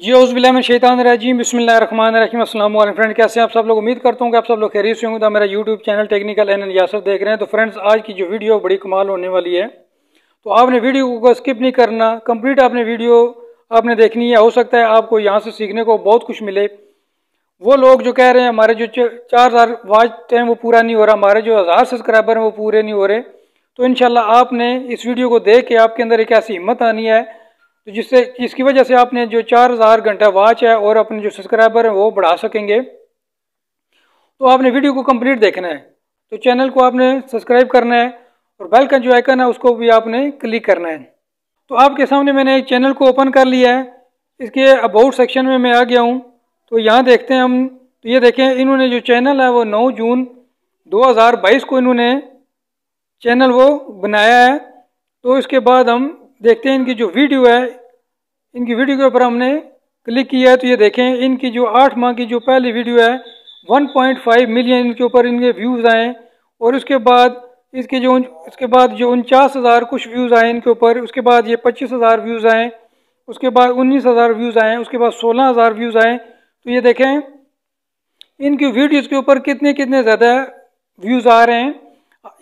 जी में शैतान राजीम बसमिल्लाम असलम फ्रेंड कैसे आप सब लोग उम्मीद करता हूँ कि आप सब लोग खैरियत से होंगे तो मेरा YouTube channel technical N N Yasir देख रहे हैं तो फ्रेंड्स आज की जो वीडियो बड़ी कमाल होने वाली है तो आपने वीडियो को स्किप नहीं करना कंप्लीट आपने वीडियो आपने देखनी है हो सकता है आपको यहाँ से सीखने को बहुत कुछ मिले वो लोग जो कह रहे हैं हमारे जो चार हज़ार वाच टाइम वो पूरा नहीं हो रहा हमारे जो हज़ार सब्सक्राइबर हैं वो पूरे नहीं हो रहे तो इन आपने इस वीडियो को देख के आपके अंदर एक ऐसी हिम्मत आनी है तो जिससे जिसकी वजह से आपने जो चार हज़ार घंटा वॉच है और अपने जो सब्सक्राइबर हैं वो बढ़ा सकेंगे तो आपने वीडियो को कंप्लीट देखना है तो चैनल को आपने सब्सक्राइब करना है और बेल का जो आइकन है उसको भी आपने क्लिक करना है तो आपके सामने मैंने चैनल को ओपन कर लिया है इसके अबाउट सेक्शन में मैं आ गया हूँ तो यहाँ देखते हैं हम तो ये देखें इन्होंने जो चैनल है वो नौ जून बाईस को इन्होंने चैनल वो बनाया है तो इसके बाद हम देखते हैं इनकी जो वीडियो है इनकी वीडियो के ऊपर हमने क्लिक किया है तो ये देखें इनकी जो आठ माह की जो पहली वीडियो है 1.5 मिलियन इनके ऊपर इनके व्यूज़ आए और उसके बाद इसके जो इसके बाद जो उनचास हज़ार कुछ व्यूज़ आए इनके ऊपर उसके बाद ये पच्चीस हज़ार व्यूज़ आए उसके बाद उन्नीस हज़ार व्यूज़ आए उसके बाद सोलह हज़ार व्यूज़ आए तो ये देखें इनकी वीडियोज़ के ऊपर कितने कितने ज़्यादा व्यूज़ आ रहे हैं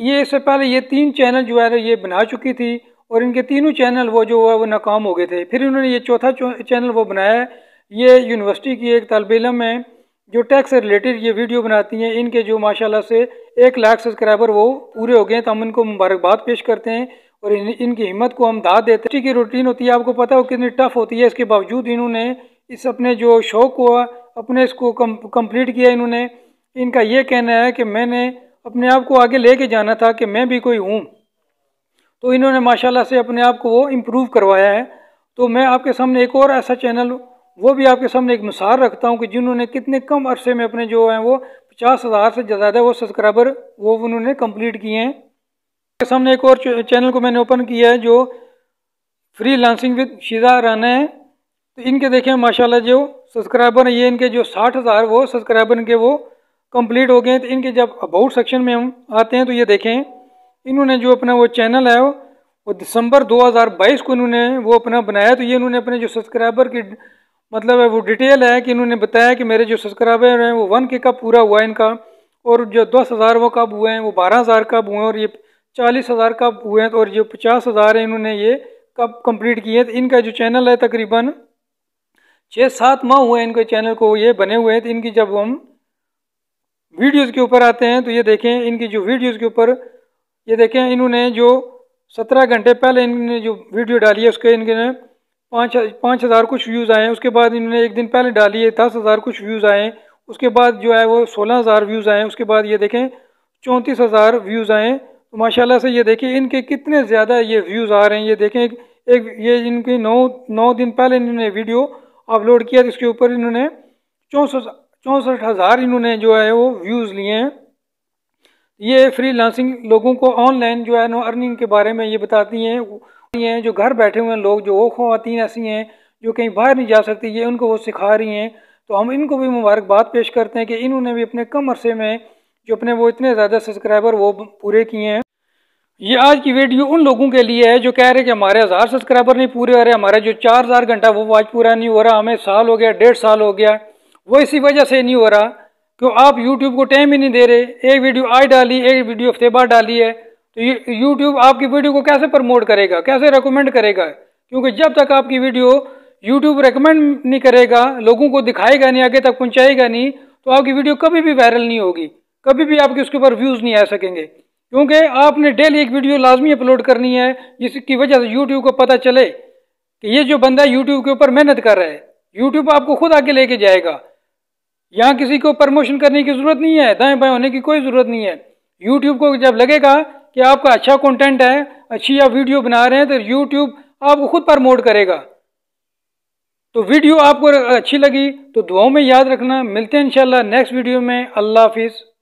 ये इससे पहले ये तीन चैनल जो है ये बना चुकी थी और इनके तीनों चैनल वो जो है वो नाकाम हो गए थे फिर इन्होंने ये चौथा चैनल वो बनाया ये यूनिवर्सिटी की एक तलब इलम है जो टैक्स से रिलेटेड ये वीडियो बनाती हैं इनके जो माशाल्लाह से एक लाख सब्सक्राइबर वो पूरे हो गए तो हम इनको मुबारकबाद पेश करते हैं और इन, इनकी हिम्मत को हम दाद देते हैं की रूटीन होती है आपको पता है वो कितनी टफ होती है इसके बावजूद इन्होंने इस अपने जो शौक़ को अपने इसको कम्प्लीट किया इन्होंने इनका ये कहना है कि मैंने अपने आप को आगे लेके जाना था कि मैं भी कोई हूँ तो इन्होंने माशाल्लाह से अपने आप को वो इम्प्रूव करवाया है तो मैं आपके सामने एक और ऐसा चैनल वो भी आपके सामने एक मिसाल रखता हूँ कि जिन्होंने कितने कम अरसे में अपने जो हैं वो पचास हज़ार से ज़्यादा वो सब्सक्राइबर वो उन्होंने कम्प्लीट किए हैं आपके सामने एक और चैनल को मैंने ओपन किया है जो freelancing with Shiza Rana है तो इनके देखें माशाल्लाह जो सब्सक्राइबर ये इनके जो साठ हज़ार वो सब्सक्राइबर इनके वो कंप्लीट हो गए हैं तो इनके जब अबाउट सेक्शन में हम आते हैं तो ये देखें इन्होंने जो अपना वो चैनल है वो दिसंबर 2022 को इन्होंने वो अपना बनाया तो ये इन्होंने अपने जो सब्सक्राइबर की मतलब है वो डिटेल है कि इन्होंने बताया कि मेरे जो सब्सक्राइबर हैं वो वन के कब पूरा हुआ है इनका और जो दस हज़ार वो कब हुए हैं वो बारह हज़ार कब हुए हैं और ये चालीस हज़ार कब हुए हैं और जो पचास हज़ार हैं इन्होंने ये कब कंप्लीट किए हैं तो इनका जो चैनल है तकरीबन छः सात माह हुए हैं इनके चैनल को ये बने हुए हैं तो इनकी जब हम वीडियोज़ के ऊपर आते हैं तो ये देखें इनकी जो वीडियोज़ के ऊपर ये देखें इन्होंने जो सत्रह घंटे पहले इन्होंने जो वीडियो डाली है उसके इनके पाँच पाँच हज़ार कुछ व्यूज़ आए हैं उसके बाद इन्होंने एक दिन पहले डाली है दस हज़ार कुछ व्यूज़ आए हैं उसके बाद जो है वो सोलह हज़ार व्यूज़ आए हैं उसके बाद ये देखें चौंतीस हज़ार व्यूज़ आए तो माशाल्लाह से ये देखें इनके कितने ज़्यादा ये व्यूज़ आ रहे हैं ये देखें एक, एक ये इनके नौ नौ दिन पहले इन्होंने वीडियो अपलोड किया इसके ऊपर इन्होंने चौंसठ चौंसठ हज़ार इन्होंने जो है वो व्यूज़ लिए हैं ये फ्रीलांसिंग लोगों को ऑनलाइन जो है नो अर्निंग के बारे में ये बताती हैं ये जो घर बैठे हुए हैं लोग जो वो खातन ऐसी हैं जो कहीं बाहर नहीं जा सकती ये उनको वो सिखा रही हैं तो हम इनको भी मुबारकबाद पेश करते हैं कि इन्होंने भी अपने कम अरसे में जो अपने वो इतने ज़्यादा सब्सक्राइबर वो पूरे किए हैं ये आज की वीडियो उन लोगों के लिए है जो कह रहे हैं कि हमारे हज़ार सब्सक्राइबर नहीं पूरे हो रहे हमारा जो चार हज़ार घंटा वो वाच पूरा नहीं हो रहा हमें साल हो गया डेढ़ साल हो गया वो इसी वजह से नहीं हो रहा क्यों आप यूट्यूब को टाइम ही नहीं दे रहे एक वीडियो आज डाली एक वीडियो हफ्ते बाद डाली है तो यूट्यूब आपकी वीडियो को कैसे प्रमोट करेगा कैसे रिकमेंड करेगा क्योंकि जब तक आपकी वीडियो यूट्यूब रिकमेंड नहीं करेगा लोगों को दिखाएगा नहीं आगे तक पहुंचाएगा नहीं तो आपकी वीडियो कभी भी वायरल नहीं होगी कभी भी आपके उसके ऊपर व्यूज़ नहीं आ सकेंगे क्योंकि आपने डेली एक वीडियो लाजमी अपलोड करनी है जिसकी वजह से यूट्यूब को पता चले कि ये जो बंदा यूट्यूब के ऊपर मेहनत कर रहा है यूट्यूब आपको खुद आगे लेके जाएगा यहाँ किसी को प्रमोशन करने की ज़रूरत नहीं है दाएं बाएं होने की कोई ज़रूरत नहीं है यूट्यूब को जब लगेगा कि आपका अच्छा कंटेंट है अच्छी आप वीडियो बना रहे हैं तो यूट्यूब आपको खुद प्रमोट करेगा तो वीडियो आपको अच्छी लगी तो दुआओं में याद रखना मिलते हैं इंशाल्लाह नेक्स्ट वीडियो में अल्लाह हाफिज़